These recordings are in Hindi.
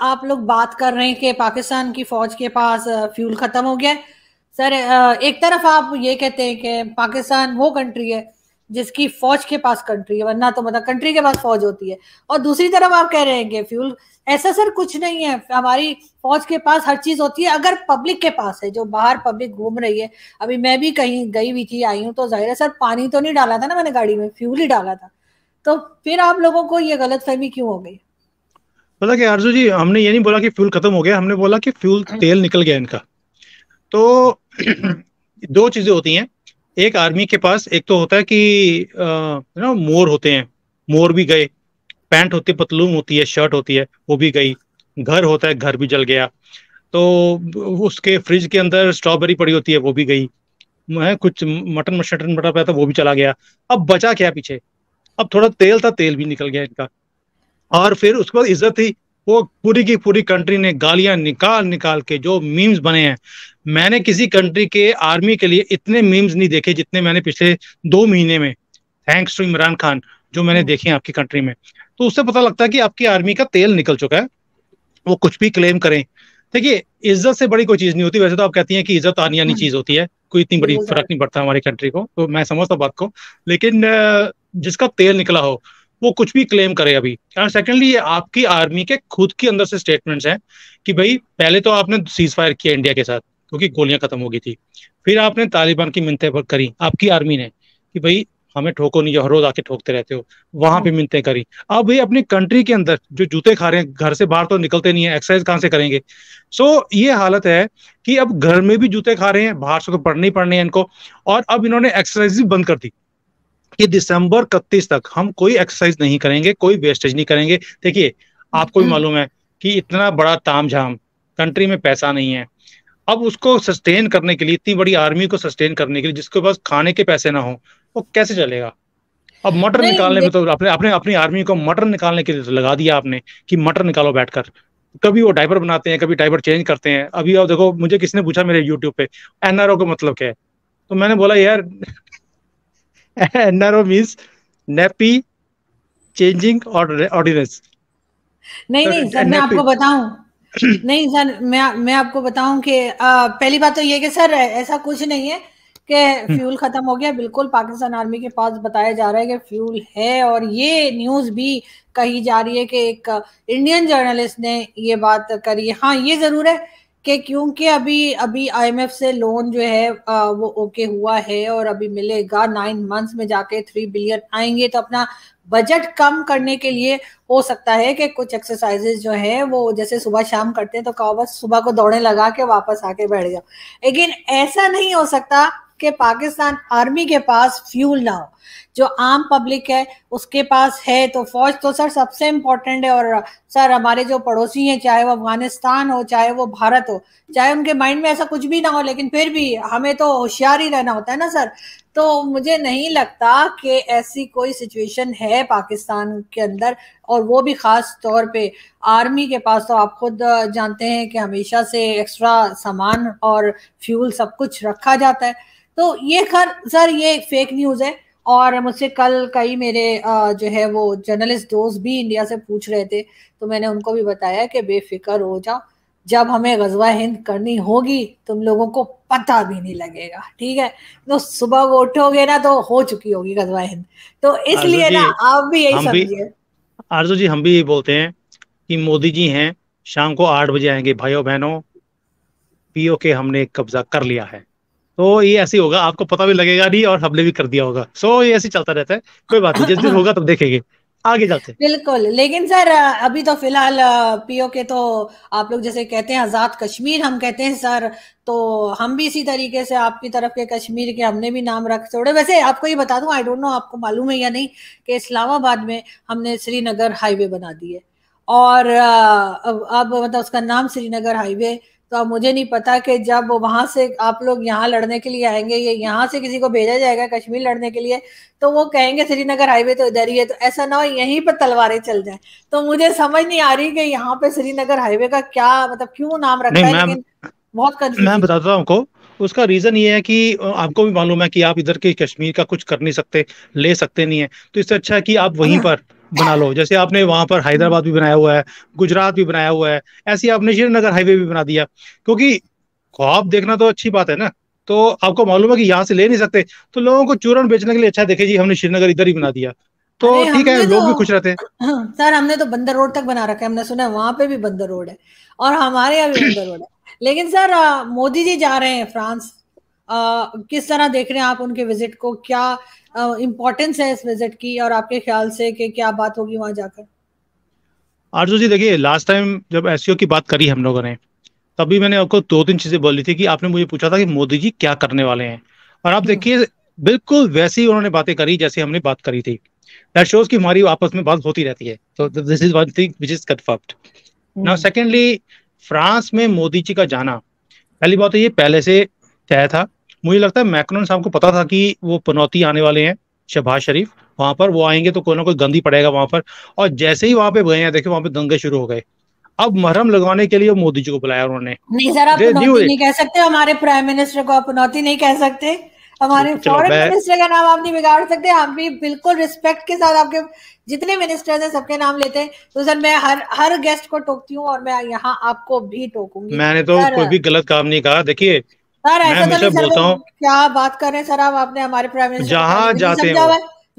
आप लोग बात कर रहे हैं कि पाकिस्तान की फौज के पास फ्यूल खत्म हो गया सर एक तरफ आप ये कहते हैं कि पाकिस्तान वो कंट्री है जिसकी फौज के पास कंट्री है वरना तो मतलब कंट्री के पास फौज होती है और दूसरी तरफ आप कह रहे हैं कि फ्यूल ऐसा सर कुछ नहीं है हमारी फौज के पास हर चीज होती है अगर पब्लिक के पास है जो बाहर पब्लिक घूम रही है अभी मैं भी कहीं गई हुई थी आई हूँ तो जाहिर है सर पानी तो नहीं डाला था ना मैंने गाड़ी में फ्यूल ही डाला था तो फिर आप लोगों को ये गलत फहमी क्यों हो गई बोला कि आरजू जी हमने ये नहीं बोला कि फ्यूल खत्म हो गया हमने बोला कि फ्यूल हाँ। तेल निकल गया इनका तो दो चीजें होती हैं एक आर्मी के पास एक तो होता है कि ना मोर होते हैं मोर भी गए पैंट होती है पतलून होती है शर्ट होती है वो भी गई घर होता है घर भी जल गया तो उसके फ्रिज के अंदर स्ट्रॉबेरी पड़ी होती है वो भी गई मैं कुछ मटन मटन पड़ा पाया था वो भी चला गया अब बचा क्या पीछे अब थोड़ा तेल था तेल भी निकल गया इनका और फिर उसके बाद इज्जत थी वो पूरी की पूरी कंट्री ने गालियां निकाल निकाल के जो मीम्स बने हैं मैंने किसी कंट्री के आर्मी के लिए इतने मीम्स नहीं देखे जितने मैंने पिछले दो महीने में थैंक्स टू इमरान खान जो मैंने देखे हैं आपकी कंट्री में तो उससे पता लगता है कि आपकी आर्मी का तेल निकल चुका है वो कुछ भी क्लेम करें देखिए इज्जत से बड़ी कोई चीज नहीं होती वैसे तो आप कहती हैं कि इज्जत आनी आनी हाँ। चीज होती है कोई इतनी बड़ी फर्क नहीं पड़ता हमारी कंट्री को तो मैं समझता बात को लेकिन जिसका तेल निकला हो वो कुछ भी क्लेम करे अभी और सेकेंडली ये आपकी आर्मी के खुद के अंदर से स्टेटमेंट्स हैं कि भाई पहले तो आपने सीज फायर किया इंडिया के साथ क्योंकि गोलियां खत्म हो गई थी फिर आपने तालिबान की मिनतें करी आपकी आर्मी ने कि भाई हमें ठोको नहीं हर रोज आके ठोकते रहते हो वहां पे हाँ। मिनतें करी अब ये अपनी कंट्री के अंदर जो जूते खा रहे हैं घर से बाहर तो निकलते नहीं है एक्सरसाइज कहाँ से करेंगे सो so, ये हालत है कि अब घर में भी जूते खा रहे हैं बाहर से तो पढ़ने ही पड़ने हैं इनको और अब इन्होंने एक्सरसाइज भी बंद कर दी कि दिसंबर इकतीस तक हम कोई एक्सरसाइज नहीं करेंगे कोई वेस्टेज नहीं करेंगे देखिए आपको भी हम्म। मालूम है कि इतना बड़ा ताम झाम कंट्री में पैसा नहीं है अब उसको सस्टेन करने के लिए इतनी बड़ी आर्मी को सस्टेन करने के लिए जिसके पास खाने के पैसे ना हो वो कैसे चलेगा अब मटर निकालने में तो आपने अपने अपनी आर्मी को मटर निकालने के लिए लगा दिया आपने कि मटर निकालो बैठकर कभी वो डाइपर बनाते हैं कभी डाइपर चेंज करते हैं अभी आप देखो मुझे किसने पूछा मेरे यूट्यूब पे एनआरओ का मतलब क्या है तो मैंने बोला यार NRO means nappy changing ordinance नहीं नहीं सर मैं आपको बताऊं नहीं सर मैं मैं आपको बताऊं कि पहली बात तो ये कि सर ऐसा कुछ नहीं है कि हम्म। फ्यूल खत्म हो गया बिल्कुल पाकिस्तान आर्मी के पास बताया जा रहा है कि फ्यूल है और ये न्यूज भी कही जा रही है कि एक इंडियन जर्नलिस्ट ने ये बात करी हाँ ये जरूर है कि क्योंकि अभी अभी आईएमएफ से लोन जो है आ, वो ओके हुआ है और अभी मिलेगा नाइन मंथ्स में जाके थ्री बिलियन आएंगे तो अपना बजट कम करने के लिए हो सकता है कि कुछ एक्सरसाइजेस जो है वो जैसे सुबह शाम करते हैं तो कहो बस सुबह को दौड़े लगा के वापस आके बैठ जाओ लेकिन ऐसा नहीं हो सकता कि पाकिस्तान आर्मी के पास फ्यूल ना हो जो आम पब्लिक है उसके पास है तो फौज तो सर सबसे इम्पोर्टेंट है और सर हमारे जो पड़ोसी हैं चाहे वो अफगानिस्तान हो चाहे वो भारत हो चाहे उनके माइंड में ऐसा कुछ भी ना हो लेकिन फिर भी हमें तो होशियार ही रहना होता है ना सर तो मुझे नहीं लगता कि ऐसी कोई सिचुएशन है पाकिस्तान के अंदर और वो भी ख़ास तौर पे आर्मी के पास तो आप खुद जानते हैं कि हमेशा से एक्स्ट्रा सामान और फ्यूल सब कुछ रखा जाता है तो ये खर सर ये फेक न्यूज़ है और मुझसे कल कई मेरे जो है वो जर्नलिस्ट दोस्त भी इंडिया से पूछ रहे थे तो मैंने उनको भी बताया कि बेफिक्र हो जाओ जब हमें गजवा हिंद करनी होगी तुम लोगों को पता भी नहीं लगेगा ठीक है तो सुबह वो उठोगे ना तो हो चुकी होगी गजवा हिंद तो इसलिए ना आप भी यही समझिए आरजू जी हम भी यही बोलते हैं कि मोदी जी हैं शाम को आठ बजे आएंगे भाइयों बहनों पीओ के हमने कब्जा कर लिया है तो ये ऐसे होगा आपको पता भी लगेगा नहीं और हमने भी कर दिया होगा सो ये ऐसे चलता रहता है कोई बात नहीं जिस दिन होगा तब देखेंगे आगे जाते हैं बिल्कुल लेकिन सर अभी तो फिलहाल पीओ के तो आप लोग जैसे कहते हैं आजाद कश्मीर हम कहते हैं सर तो हम भी इसी तरीके से आपकी तरफ के कश्मीर के हमने भी नाम रख छोड़े वैसे आपको ये बता दूं आई डोंट नो आपको मालूम है या नहीं कि इस्लामाबाद में हमने श्रीनगर हाईवे बना दिए और अब मतलब उसका नाम श्रीनगर हाईवे तो अब मुझे नहीं पता कि जब वहां से आप लोग यहाँ लड़ने के लिए आएंगे या यहाँ से किसी को भेजा जाएगा कश्मीर लड़ने के लिए तो वो कहेंगे श्रीनगर हाईवे तो इधर ही है तो ऐसा ना हो यहीं पर तलवारें चल जाए तो मुझे समझ नहीं आ रही कि यहाँ पे श्रीनगर हाईवे का क्या मतलब क्यों नाम रखा है लेकिन बहुत मैं बताता हूँ आपको उसका रीजन ये है कि आपको भी मालूम है कि आप इधर के कश्मीर का कुछ कर नहीं सकते ले सकते नहीं है तो इससे अच्छा है कि आप वहीं अच्छा। पर बना लो जैसे आपने वहां पर हैदराबाद भी बनाया हुआ है गुजरात भी बनाया हुआ है ऐसे आपने श्रीनगर हाईवे भी बना दिया क्योंकि ख्वाब देखना तो अच्छी बात है ना तो आपको मालूम है कि यहाँ से ले नहीं सकते तो लोगों को चूरन बेचने के लिए अच्छा देखे जी हमने श्रीनगर इधर ही बना दिया तो ठीक है लोग तो भी खुश रहते हैं सर हमने तो बंदर रोड तक बना रखा है हमने सुना है वहां पे भी बंदर रोड है और हमारे यहाँ भी बंदर रोड है लेकिन सर मोदी जी जा रहे हैं फ्रांस आ, किस तरह देख रहे हैं आप उनके विजिट को क्या इम्पोर्टेंस है इस विजिट की और आपके ख्याल से कि क्या बात होगी वहाँ जाकर आरजू जी देखिए लास्ट टाइम जब एस की बात करी हम लोगों ने तभी मैंने आपको दो तीन चीजें बोली थी कि आपने मुझे पूछा था कि मोदी जी क्या करने वाले हैं और आप हम्म। देखिए बिल्कुल वैसे ही उन्होंने बातें करी जैसे हमने बात करी थी दैट शोज कि हमारी आपस में बात होती रहती है तो this is one thing which is confirmed now secondly France में मोदी जी का जाना पहली बात तो ये पहले से तय था मुझे लगता है मैक्रोन साहब को पता था कि वो पनौती आने वाले हैं शहबाज शरीफ वहां पर वो आएंगे तो कोई ना कोई गंदी पड़ेगा वहां पर और जैसे ही वहां पे गए हैं देखिए वहां पे दंगे शुरू हो गए अब महरम लगवाने के लिए मोदी जी को बुलाया उन्होंने नहीं सर आप पनौती नहीं कह सकते हमारे प्राइम मिनिस्टर को आप पनौती नहीं कह सकते हमारे फॉरेन मिनिस्टर का नाम आप नहीं बिगाड़ सकते हम भी बिल्कुल रिस्पेक्ट के साथ आपके जितने मिनिस्टर्स हैं सबके नाम लेते हैं तो सर मैं हर हर गेस्ट को टोकती हूँ और मैं यहाँ आपको भी टोकूंगी मैंने तो कोई भी गलत काम नहीं कहा देखिए सर ऐसा तो नहीं क्या बात कर रहे हैं सर आप आपने हमारे प्राइम मिनिस्टर जहाँ जाते हैं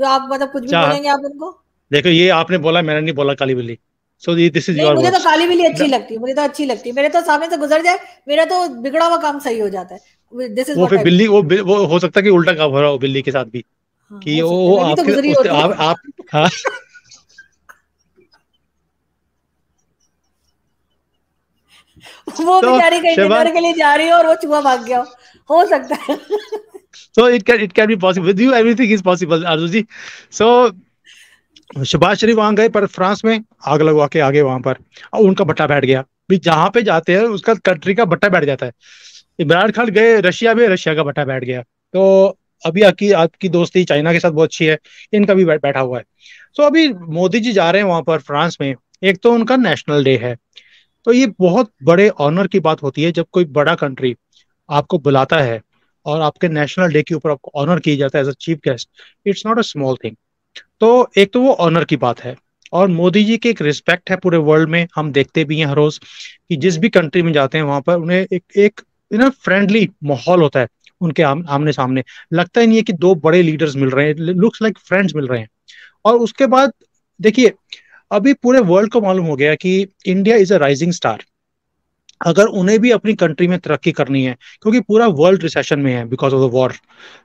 तो आप मतलब कुछ भी बोलेंगे आप उनको देखो ये आपने बोला मैंने नहीं बोला काली बिल्ली सो दिस इज योर मुझे तो काली बिल्ली अच्छी लगती है मुझे तो अच्छी लगती है मेरे तो सामने से गुजर जाए मेरा तो बिगड़ा हुआ काम सही हो जाता है दिस इज वो फिर बिल्ली वो वो हो सकता है कि उल्टा काम हो रहा हो बिल्ली के साथ भी हाँ, कि वो तो आपके आप आप हाँ। वो तो बेचारी कहीं डिनर के लिए जा रही है और वो चूहा भाग गया हो सकता है so it can it can be possible with you everything is possible Arjun ji so Shahbaz शरीफ वहां गए पर फ्रांस में आग लगवा के आगे वहां पर और उनका भट्टा बैठ गया भी जहां पे जाते हैं उसका कंट्री का भट्टा बैठ जाता है इमरान खान गए रशिया में रशिया का भट्टा बैठ गया तो अभी आपकी आपकी दोस्ती चाइना के साथ बहुत अच्छी है इनका भी बैठा हुआ है तो अभी मोदी जी जा रहे हैं वहां पर फ्रांस में एक तो उनका नेशनल डे है तो ये बहुत बड़े ऑनर की बात होती है जब कोई बड़ा कंट्री आपको बुलाता है और आपके नेशनल डे के ऊपर आपको ऑनर किया जाता है as a chief guest it's not a small thing तो एक तो वो ऑनर की बात है और मोदी जी के एक रिस्पेक्ट है पूरे वर्ल्ड में हम देखते भी हैं हर रोज कि जिस भी कंट्री में जाते हैं वहां पर उन्हें एक एक ना फ्रेंडली माहौल होता है उनके आम, आमने सामने लगता ही नहीं है कि दो बड़े लीडर्स मिल रहे हैं लुक्स लाइक फ्रेंड्स मिल रहे हैं और उसके बाद देखिए अभी पूरे वर्ल्ड को मालूम हो गया कि India is a rising star अगर उन्हें भी अपनी कंट्री में तरक्की करनी है क्योंकि पूरा वर्ल्ड रिसेशन में है बिकॉज ऑफ द वॉर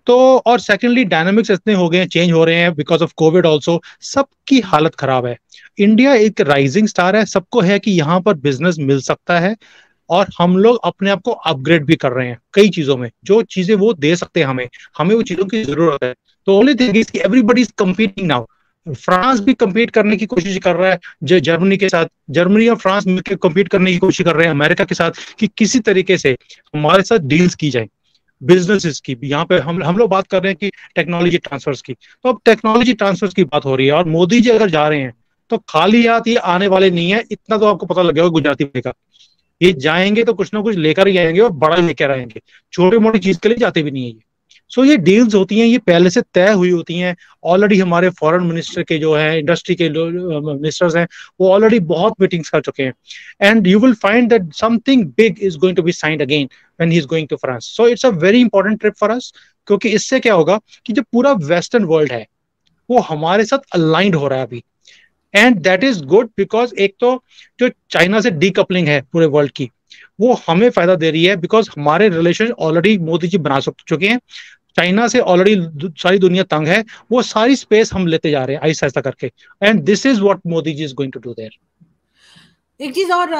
तो और सेकेंडली डायनामिक्स इतने हो गए हैं चेंज हो रहे हैं बिकॉज ऑफ कोविड ऑल्सो सबकी हालत खराब है इंडिया एक राइजिंग स्टार है सबको है कि यहाँ पर बिजनेस मिल सकता है और हम लोग अपने आप को अपग्रेड भी कर रहे हैं कई चीजों में जो चीजें वो दे सकते हैं हमें हमें वो चीजों की जरूरत है तो only thing is everybody is competing now France भी कम्पीट करने की कोशिश कर रहा है जो जर्मनी के साथ जर्मनी और फ्रांस मिलकर कम्पीट करने की कोशिश कर रहे हैं अमेरिका के साथ कि किसी तरीके से हमारे साथ डील्स की जाए बिजनेसेस की यहाँ पे हम हम लोग बात कर रहे हैं कि टेक्नोलॉजी ट्रांसफर्स की तो अब टेक्नोलॉजी ट्रांसफर्स की बात हो रही है और मोदी जी अगर जा रहे हैं तो खाली हाथ ये आने वाले नहीं है इतना तो आपको पता लगेगा गुजराती में का ये जाएंगे तो कुछ ना कुछ लेकर ही आएंगे और बड़ा लेकर आएंगे छोटे मोटी चीज के लिए जाते भी नहीं है ये सो ये डील्स होती हैं ये पहले से तय हुई होती हैं ऑलरेडी हमारे फॉरेन मिनिस्टर के जो है इंडस्ट्री के मिनिस्टर्स हैं वो ऑलरेडी बहुत मीटिंग्स कर चुके हैं and you will find that something big is going to be signed again when he is going to France so it's a very important trip for us क्योंकि इससे क्या होगा कि जो पूरा वेस्टर्न वर्ल्ड है वो हमारे साथ अलाइंड हो रहा है अभी and that is good because एक तो जो चाइना से डीकपलिंग है पूरे वर्ल्ड की वो हमें फायदा दे रही है बिकॉज हमारे रिलेशन ऑलरेडी मोदी जी बना चुके हैं चाइना से ऑलरेडी सारी दुनिया तंग है वो सारी स्पेस हम लेते जा रहे हैं आहिस्ता आहिस्ता करके and this is what Modi ji is going to do there एक चीज और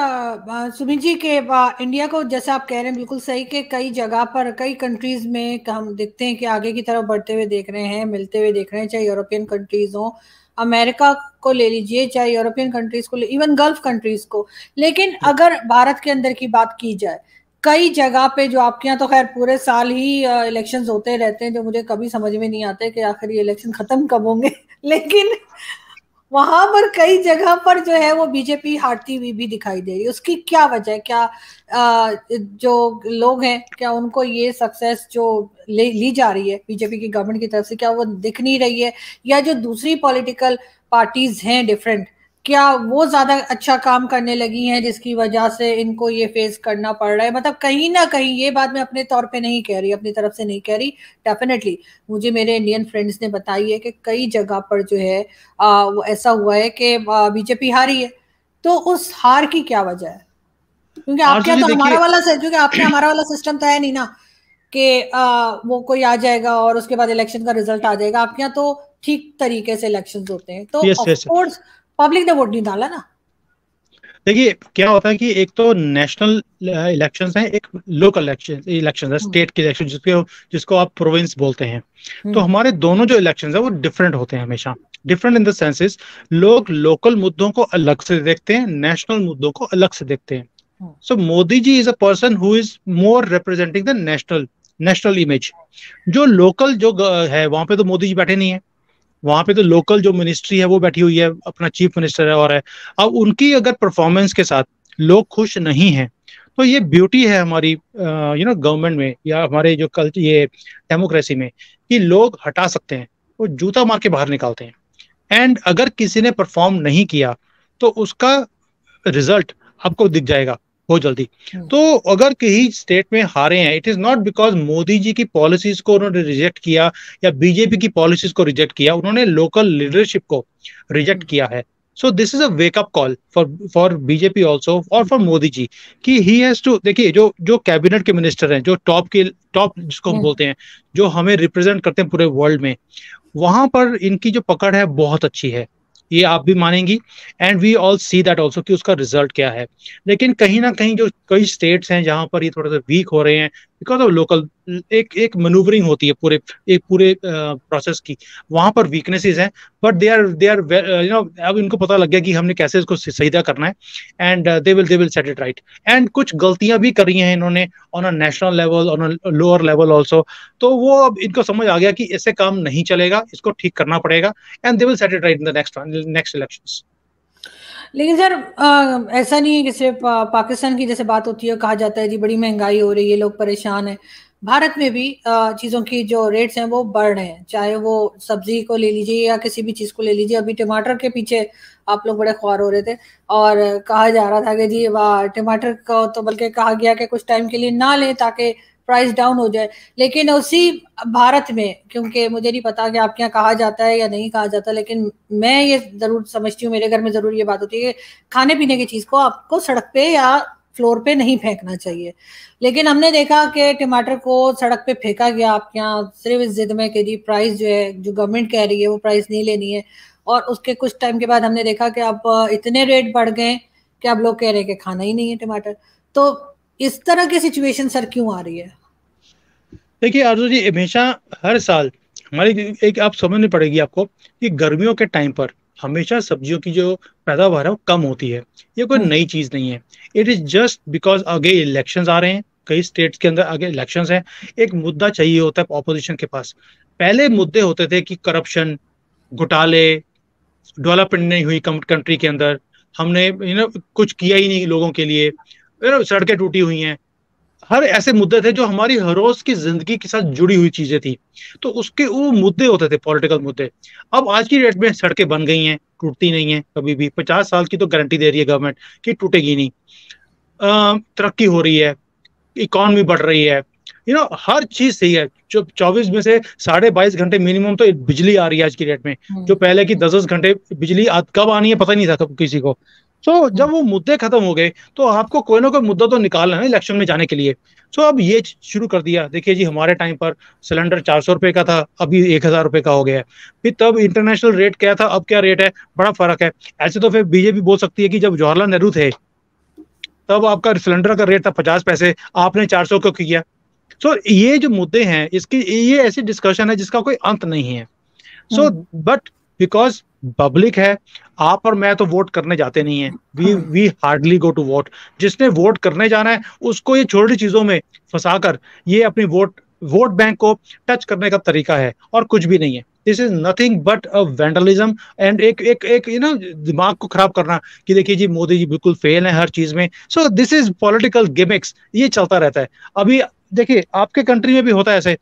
सुमित जी के इंडिया को जैसा आप कह रहे हैं बिल्कुल सही के कई जगह पर कई कंट्रीज में हम देखते हैं कि आगे की तरफ बढ़ते हुए देख रहे हैं मिलते हुए देख रहे हैं चाहे यूरोपियन कंट्रीज हो अमेरिका को ले लीजिए चाहे यूरोपियन कंट्रीज को इवन गल्फ कंट्रीज को लेकिन अगर भारत के अंदर की बात की जाए कई जगह पे जो आपके यहाँ तो खैर पूरे साल ही इलेक्शंस होते रहते हैं जो मुझे कभी समझ में नहीं आते कि आखिर ये इलेक्शन खत्म कब होंगे लेकिन वहां पर कई जगह पर जो है वो बीजेपी हारती हुई भी दिखाई दे रही है उसकी क्या वजह है क्या आ, जो लोग हैं क्या उनको ये सक्सेस जो ले ली जा रही है बीजेपी की गवर्नमेंट की तरफ से क्या वो दिख नहीं रही है या जो दूसरी पॉलिटिकल पार्टीज हैं डिफरेंट क्या वो ज्यादा अच्छा काम करने लगी हैं जिसकी वजह से इनको ये फेस करना पड़ रहा है मतलब कहीं ना कहीं ये बात मैं अपने तौर पे नहीं कह रही अपनी तरफ से नहीं कह रही डेफिनेटली मुझे मेरे इंडियन फ्रेंड्स ने बताई है कि कई जगह पर जो है आ, वो ऐसा हुआ है कि बीजेपी हारी है तो उस हार की क्या वजह है क्योंकि तो तो आपके यहाँ तो हमारा वाला क्योंकि आपके हमारा वाला सिस्टम तो है नहीं ना कि वो कोई आ जाएगा और उसके बाद इलेक्शन का रिजल्ट आ जाएगा आपके यहाँ तो ठीक तरीके से इलेक्शन होते हैं तो ऑफ कोर्स yes, पब्लिक ने वोट नहीं डाला ना देखिए क्या होता है कि एक तो नेशनल इलेक्शंस हैं एक लोकल इलेक्शन इलेक्शन है स्टेट के इलेक्शन जिसको जिसको आप प्रोविंस बोलते हैं हम्म। तो हमारे दोनों जो इलेक्शंस हैं वो डिफरेंट होते हैं हमेशा डिफरेंट इन द सेंसेस लोग लोकल मुद्दों को अलग से देखते हैं नेशनल मुद्दों को अलग से देखते हैं so hmm. Modi ji is a person who is more representing the national national image जो लोकल जो है वहां पे तो मोदी जी बैठे नहीं है वहां पे तो लोकल जो मिनिस्ट्री है वो बैठी हुई है अपना चीफ मिनिस्टर है और है अब उनकी अगर परफॉर्मेंस के साथ लोग खुश नहीं हैं तो ये ब्यूटी है हमारी यू नो गवर्नमेंट में या हमारे जो कल ये डेमोक्रेसी में कि लोग हटा सकते हैं वो जूता मार के बाहर निकालते हैं एंड अगर किसी ने परफॉर्म नहीं किया तो उसका रिजल्ट आपको दिख जाएगा हो जल्दी हम्म। तो अगर कहीं स्टेट में हारे हैं it is not because Modi ji की पॉलिसीज को उन्होंने रिजेक्ट किया या बीजेपी की पॉलिसीज को रिजेक्ट किया उन्होंने लोकल लीडरशिप को रिजेक्ट किया है so this is a wakeup call for for BJP also और फॉर मोदी जी कि ही हैज टू देखिए जो जो कैबिनेट के मिनिस्टर हैं जो टॉप के टॉप जिसको हम हम्म। बोलते हैं जो हमें रिप्रेजेंट करते हैं पूरे वर्ल्ड में वहां पर इनकी जो पकड़ है बहुत अच्छी है ये आप भी मानेंगी and we all see that also कि उसका रिजल्ट क्या है लेकिन कहीं ना कहीं जो कई स्टेट्स हैं जहां पर ये थोड़ा सा वीक हो रहे हैं बिकॉज ऑफ लोकल एक एक मनूवरिंग होती है पूरे एक पूरे प्रोसेस की वहां पर वीकनेसेस हैं but they are they are you know अब इनको पता लग गया कि हमने कैसे इसको सहीदा करना है and they will they will set it right and कुछ गलतियां भी करी हैं इन्होंने on a national level on a lower level also तो वो अब इनको समझ आ गया कि इससे काम नहीं चलेगा इसको ठीक करना पड़ेगा and they will set it right in the next next election लेकिन सर ऐसा नहीं है कि सिर्फ पाकिस्तान की जैसे बात होती है कहा जाता है जी बड़ी महंगाई हो रही है लोग परेशान हैं भारत में भी चीज़ों की जो रेट्स हैं वो बढ़ रहे हैं चाहे वो सब्जी को ले लीजिए या किसी भी चीज़ को ले लीजिए अभी टमाटर के पीछे आप लोग बड़े ख्वार हो रहे थे और कहा जा रहा था कि जी वाह टमाटर को तो बल्कि कहा गया कि कुछ टाइम के लिए ना लें ताकि प्राइस डाउन हो जाए लेकिन उसी भारत में क्योंकि मुझे नहीं पता कि आपके यहाँ कहा जाता है या नहीं कहा जाता लेकिन मैं ये ज़रूर समझती हूँ मेरे घर में ज़रूर ये बात होती है कि खाने पीने की चीज़ को आपको सड़क पे या फ्लोर पे नहीं फेंकना चाहिए लेकिन हमने देखा कि टमाटर को सड़क पे फेंका गया आपके यहाँ सिर्फ इस जिद में कि जी प्राइस जो है जो गवर्नमेंट कह रही है वो प्राइस नहीं लेनी है और उसके कुछ टाइम के बाद हमने देखा कि अब इतने रेट बढ़ गए कि अब लोग कह रहे हैं कि खाना ही नहीं है टमाटर तो इस तरह की सिचुएशन सर क्यों आ रही है देखिए आरजू जी हमेशा हर साल हमारी एक आप समझनी पड़ेगी आपको कि गर्मियों के टाइम पर हमेशा सब्जियों की जो पैदावार है वो कम होती है ये कोई हम्म। नई चीज़ नहीं है इट इज़ जस्ट बिकॉज आगे इलेक्शन आ रहे हैं कई स्टेट्स के अंदर आगे इलेक्शन हैं एक मुद्दा चाहिए होता है ऑपोजिशन के पास पहले हम्म। मुद्दे होते थे कि करप्शन घोटाले डेवलपमेंट नहीं हुई कंट्री के अंदर हमने यू नो कुछ किया ही नहीं लोगों के लिए यू नो सड़कें टूटी हुई हैं हर ऐसे मुद्दे थे जो हमारी हर रोज की जिंदगी के साथ जुड़ी हुई चीजें थी तो उसके वो मुद्दे होते थे पॉलिटिकल मुद्दे अब आज की डेट में सड़कें बन गई हैं टूटती नहीं है कभी भी पचास साल की तो गारंटी दे रही है गवर्नमेंट कि टूटेगी नहीं तरक्की हो रही है इकॉनमी बढ़ रही है यू you नो know, हर चीज सही है जो चौबीस में से साढ़े बाईस घंटे मिनिमम तो बिजली आ रही है आज की डेट में हम्म। जो पहले की दस दस घंटे बिजली कब आनी है पता नहीं था कब किसी को सो so, जब वो मुद्दे खत्म हो गए तो आपको कोई ना कोई मुद्दा तो निकालना है इलेक्शन में जाने के लिए सो so, अब ये शुरू कर दिया देखिए जी हमारे टाइम पर सिलेंडर चार सौ रुपये का था अभी एक हज़ार रुपये का हो गया है फिर तब इंटरनेशनल रेट क्या था अब क्या रेट है बड़ा फर्क है ऐसे तो फिर बीजेपी बोल सकती है कि जब जवाहरलाल नेहरू थे तब आपका सिलेंडर का रेट था पचास पैसे आपने चार सौ क्यों किया सो so, ये जो मुद्दे हैं इसकी ये ऐसी डिस्कशन है जिसका कोई अंत नहीं है so but hmm. Because public है आप और मैं तो वोट करने जाते नहीं है we we hardly go to vote जिसने वोट करने जाना है उसको ये छोटी चीजों में फंसा कर ये अपनी वोट वोट बैंक को टच करने का तरीका है और कुछ भी नहीं है this is nothing but a vandalism and एक एक एक यू नो दिमाग को खराब करना कि देखिए जी मोदी जी बिल्कुल फेल है हर चीज में so this is political gimmicks ये चलता रहता है अभी देखिए आपके कंट्री में भी होता है ऐसे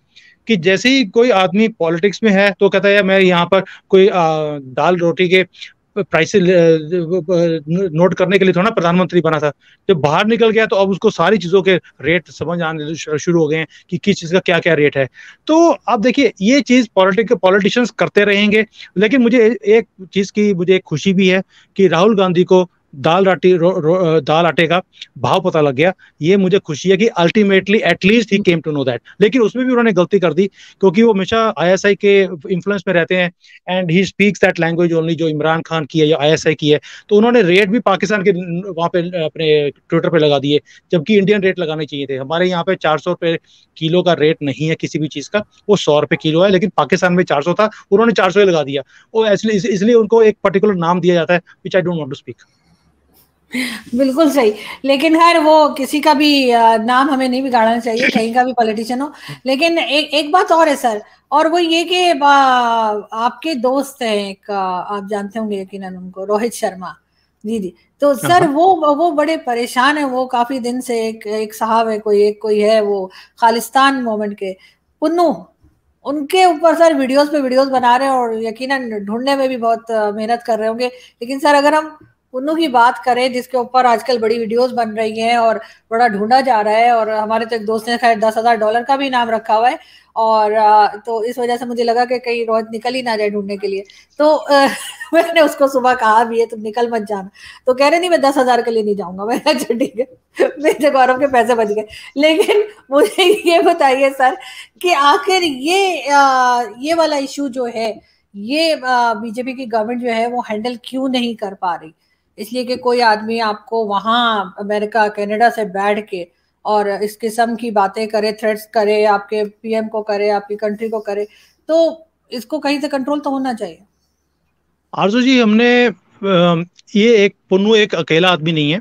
कि जैसे ही कोई आदमी पॉलिटिक्स में है तो कहता है मैं यहाँ पर कोई आ, दाल रोटी के प्राइस नोट करने के लिए थोड़ा प्रधानमंत्री बना था जब बाहर निकल गया तो अब उसको सारी चीजों के रेट समझ आने शुरू हो गए हैं कि किस चीज का क्या क्या रेट है तो आप देखिए ये चीज पॉलिटिक पॉलिटिशियंस करते रहेंगे लेकिन मुझे एक चीज की मुझे एक खुशी भी है कि राहुल गांधी को दाल राटी रो, रो, दाल आटे का भाव पता लग गया ये मुझे खुशी है कि ultimately at least he came to know that लेकिन उसमें भी उन्होंने गलती कर दी क्योंकि वो हमेशा आईएसआई के इन्फ्लुएंस में रहते हैं and he speaks that language only जो इमरान खान की है या आईएसआई की है तो उन्होंने रेट भी पाकिस्तान के वहाँ पे अपने ट्विटर पर लगा दिए जबकि इंडियन रेट लगाने चाहिए थे हमारे यहाँ पे चार सौ रुपये किलो का रेट नहीं है किसी भी चीज़ का वो सौ रुपये किलो है लेकिन पाकिस्तान में चार सौ था उन्होंने चार सौ लगा दिया वो इसलिए उनको एक पर्टिकुलर नाम दिया जाता है which I don't want to speak बिल्कुल सही लेकिन खैर वो किसी का भी नाम हमें नहीं बिगाड़ना चाहिए कहीं का भी पॉलिटिशियन हो हम्म। लेकिन एक एक बात और है सर और वो ये कि आपके दोस्त हैं एक आप जानते होंगे यकीन उनको रोहित शर्मा जी जी तो हाँ, सर हाँ। वो वो बड़े परेशान है वो काफी दिन से एक एक साहब है कोई एक कोई है वो खालिस्तान मोमेंट के पुन्नू उनके ऊपर सर वीडियोस पे वीडियोस बना रहे हैं और यकीनन ढूंढने में भी बहुत मेहनत कर रहे होंगे लेकिन सर अगर हम उन्नू की बात करें जिसके ऊपर आजकल बड़ी वीडियोस बन रही हैं और बड़ा ढूंढा जा रहा है और हमारे तो एक दोस्त ने खैर दस हजार डॉलर का भी नाम रखा हुआ है और तो इस वजह से मुझे लगा कि कहीं रोहित निकल ही ना जाए ढूंढने के लिए तो आ, मैंने उसको सुबह कहा भी है तुम निकल मत जाना तो कह रहे नहीं मैं दस हजार के लिए नहीं जाऊंगा मैं अच्छा ठीक है मेरे गौरव के पैसे बच गए लेकिन मुझे ये बताइए सर कि आखिर ये आ, ये वाला इशू जो है ये बीजेपी की गवर्नमेंट जो है वो हैंडल क्यों नहीं कर पा रही इसलिए कि कोई आदमी आपको वहाँ अमेरिका कनाडा से बैठ के और इस किस्म की बातें करे थ्रेट्स करे आपके पीएम को करे आपकी कंट्री को करे तो इसको कहीं से कंट्रोल तो होना चाहिए आरजू जी हमने ये एक पुनु एक अकेला आदमी नहीं है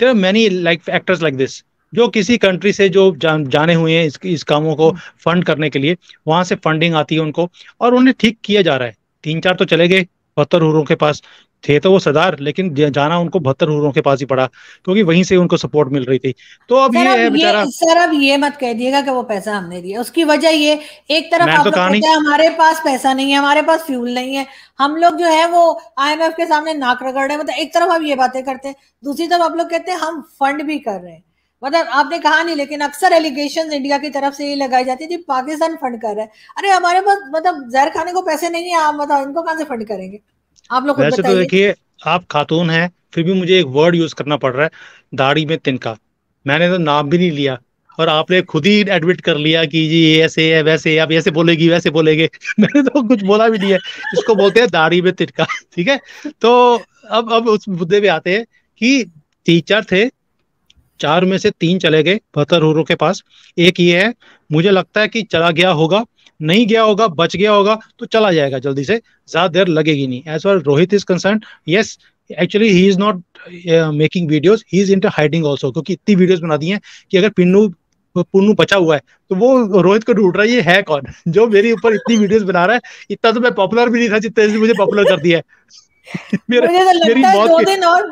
there are many like actors like this जो किसी कंट्री से जो जान, जाने हुए हैं इस, इस कामों को फंड हम्म। करने के लिए वहां से फंडिंग आती है उनको और उन्हें ठीक किया जा रहा है तीन चार तो चले गए बहत्तर हुरों के पास थे तो वो सदार लेकिन जाना उनको बहत्तर हुरों के पास ही पड़ा क्योंकि वहीं से उनको सपोर्ट मिल रही थी तो अब ये है बेचारा सर अब ये मत कह दिएगा कि वो पैसा हमने दिया उसकी वजह ये एक तरफ आप तो लोग हमारे पास पैसा नहीं है हमारे पास फ्यूल नहीं है हम लोग जो है वो आईएमएफ के सामने नाक रगड़ रहे हैं मतलब एक तरफ हम ये बातें करते हैं दूसरी तरफ आप लोग कहते हैं हम फंड भी कर रहे हैं मतलब आपने कहा नहीं लेकिन अक्सर एलिगेशन इंडिया की तरफ से ये लगाई जाती थी पाकिस्तान फंड कर रहा है अरे हमारे पास मतलब जहर खाने को पैसे नहीं है आप मतलब इनको कहाँ से फंड करेंगे आप लोग वैसे तो देखिए आप खातून हैं फिर भी मुझे एक वर्ड यूज करना पड़ रहा है दाढ़ी में तिनका मैंने तो नाम भी नहीं लिया और आपने खुद ही एडमिट कर लिया कि जी ये ऐसे है वैसे है आप ऐसे बोलेगी वैसे बोलेगे मैंने तो कुछ बोला भी नहीं है इसको बोलते हैं दाढ़ी में तिनका ठीक है तो अब अब उस मुद्दे पे आते हैं कि टीचर थे चार में से तीन चले गए बहत्तर हूरों के पास एक ये है मुझे लगता है कि चला गया होगा नहीं गया होगा बच गया होगा तो चला जाएगा जल्दी से ज्यादा देर लगेगी नहीं as for Rohit is concern yes actually he is not making videos he is inter hiding also क्योंकि इतनी वीडियोज बना दी है कि अगर पिन्नू पुन्नू बचा हुआ है तो वो रोहित को ढूंढ रहा है ये है कौन जो मेरे ऊपर इतनी वीडियोस बना रहा है इतना तो मैं पॉपुलर भी नहीं था जितने मुझे पॉपुलर कर दिया मेरे, मुझे तो लगता मेरी है दो दिन और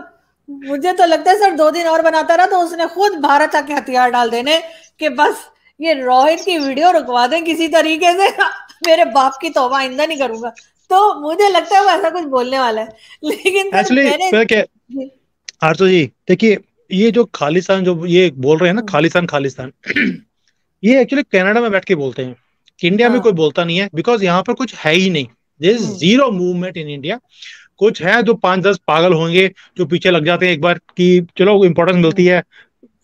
मुझे तो लगता है सर दो दिन और बनाता रहा तो उसने खुद भारत आके हथियार डाल देने के बस ये रोहित की वीडियो रुकवा दें किसी तरीके से मेरे बाप की तोबा आइंदा नहीं करूंगा तो मुझे लगता है वो ऐसा कुछ बोलने वाला है लेकिन एक्चुअली तो जी देखिए ये जो खालिस्तान जो ये बोल रहे हैं ना खालिस्तान खालिस्तान ये एक्चुअली कनाडा में बैठ के बोलते हैं इंडिया हाँ. में कोई बोलता नहीं है बिकॉज यहाँ पर कुछ है ही नहीं there zero movement in India कुछ है जो पांच दस पागल होंगे जो पीछे लग जाते हैं एक बार कि चलो इम्पोर्टेंस मिलती है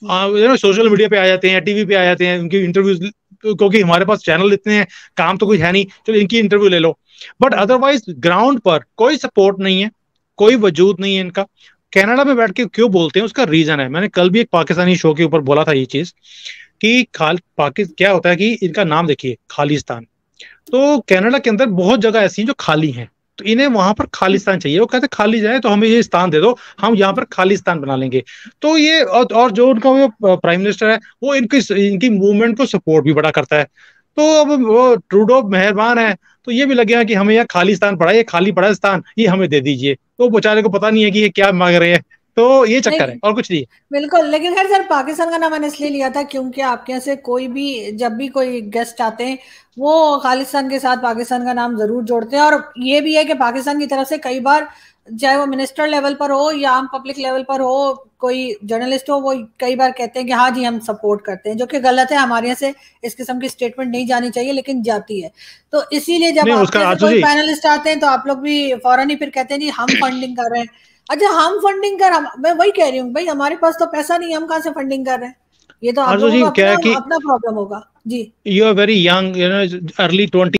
ना सोशल मीडिया पे आ जाते हैं टीवी पे आ जाते हैं उनकी इंटरव्यूज क्योंकि हमारे पास चैनल इतने हैं काम तो कुछ है नहीं चलो इनकी इंटरव्यू ले लो बट अदरवाइज ग्राउंड पर कोई सपोर्ट नहीं है कोई वजूद नहीं है इनका कनाडा में बैठ के क्यों बोलते हैं उसका रीजन है मैंने कल भी एक पाकिस्तानी शो के ऊपर बोला था ये चीज कि खाल पाकिस्तान क्या होता है कि इनका नाम देखिए खालिस्तान तो कनाडा के अंदर बहुत जगह ऐसी हैं जो खाली हैं तो इन्हें वहां पर खालिस्तान चाहिए वो कहते खाली जाए तो हमें ये स्थान दे दो हम यहाँ पर खालिस्तान बना लेंगे तो ये और जो उनका वो प्राइम मिनिस्टर है वो इनकी इनकी मूवमेंट को सपोर्ट भी बड़ा करता है तो अब वो ट्रूडो मेहरबान है तो ये भी लगे हैं कि हमें यहाँ खाली स्थान पड़ा ये खाली पड़ा स्थान ये हमें दे दीजिए तो बेचारे को पता नहीं है कि ये क्या मांग रहे हैं तो ये चक्कर है और कुछ नहीं बिल्कुल लेकिन खैर सर पाकिस्तान का नाम मैंने इसलिए लिया था क्योंकि आपके यहाँ से कोई भी जब भी कोई गेस्ट आते हैं वो खालिस्तान के साथ पाकिस्तान का नाम जरूर जोड़ते हैं और ये भी है कि पाकिस्तान की तरफ से कई बार चाहे वो मिनिस्टर लेवल पर हो या आम पब्लिक लेवल पर हो कोई जर्नलिस्ट हो वो कई बार कहते हैं कि हाँ जी हम सपोर्ट करते हैं जो कि गलत है हमारे यहाँ से इस किस्म की स्टेटमेंट नहीं जानी चाहिए लेकिन जाती है तो इसीलिए जब आपके कोई पैनलिस्ट आते हैं तो आप लोग भी फौरन ही फिर कहते हैं जी हम फंडिंग कर रहे हैं अच्छा हम फंडिंग कर हम मैं वही कह रही हूँ भाई हमारे पास तो पैसा नहीं है हम कहाँ से फंडिंग कर रहे हैं ये तो आप लोगों का अपना प्रॉब्लम होगा जी you are very young you know early twenty